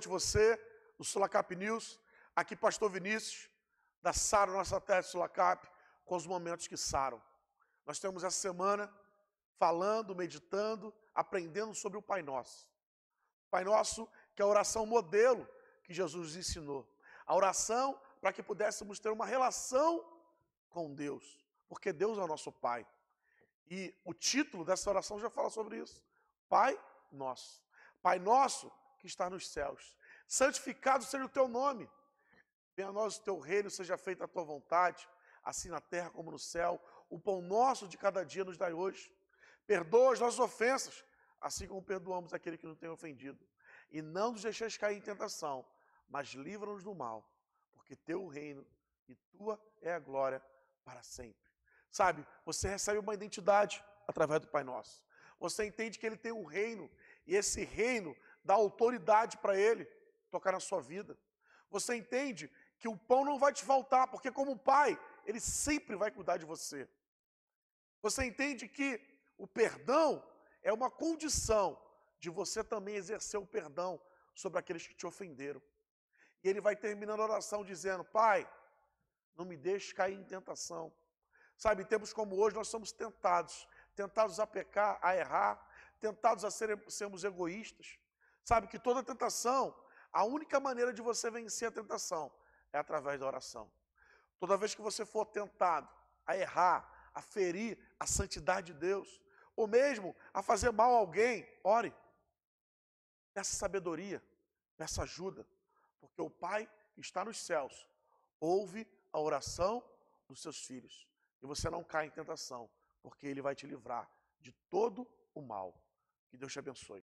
noite você, do Sulacap News. Aqui, Pastor Vinícius, da Saro, nossa terra de Sulacap, com os momentos que saram. Nós temos essa semana falando, meditando, aprendendo sobre o Pai Nosso. Pai Nosso, que é a oração modelo que Jesus ensinou. A oração para que pudéssemos ter uma relação com Deus, porque Deus é o nosso Pai. E o título dessa oração já fala sobre isso. Pai Nosso. Pai Nosso que está nos céus. Santificado seja o teu nome. Venha a nós o teu reino, seja feita a tua vontade, assim na terra como no céu. O pão nosso de cada dia nos dai hoje. Perdoa as nossas ofensas, assim como perdoamos aquele que nos tem ofendido. E não nos deixeis cair em tentação, mas livra-nos do mal, porque teu reino e tua é a glória para sempre. Sabe, você recebe uma identidade através do Pai Nosso. Você entende que ele tem um reino, e esse reino dá autoridade para Ele tocar na sua vida. Você entende que o pão não vai te faltar, porque, como Pai, Ele sempre vai cuidar de você. Você entende que o perdão é uma condição de você também exercer o perdão sobre aqueles que te ofenderam. E ele vai terminando a oração dizendo: Pai, não me deixe cair em tentação. Sabe, em tempos como hoje, nós somos tentados tentados a pecar, a errar, tentados a ser, sermos egoístas, Sabe que toda tentação, a única maneira de você vencer a tentação é através da oração. Toda vez que você for tentado a errar, a ferir a santidade de Deus, ou mesmo a fazer mal a alguém, ore. Peça sabedoria, peça ajuda, porque o Pai que está nos céus ouve a oração dos seus filhos. E você não cai em tentação, porque Ele vai te livrar de todo o mal. Que Deus te abençoe.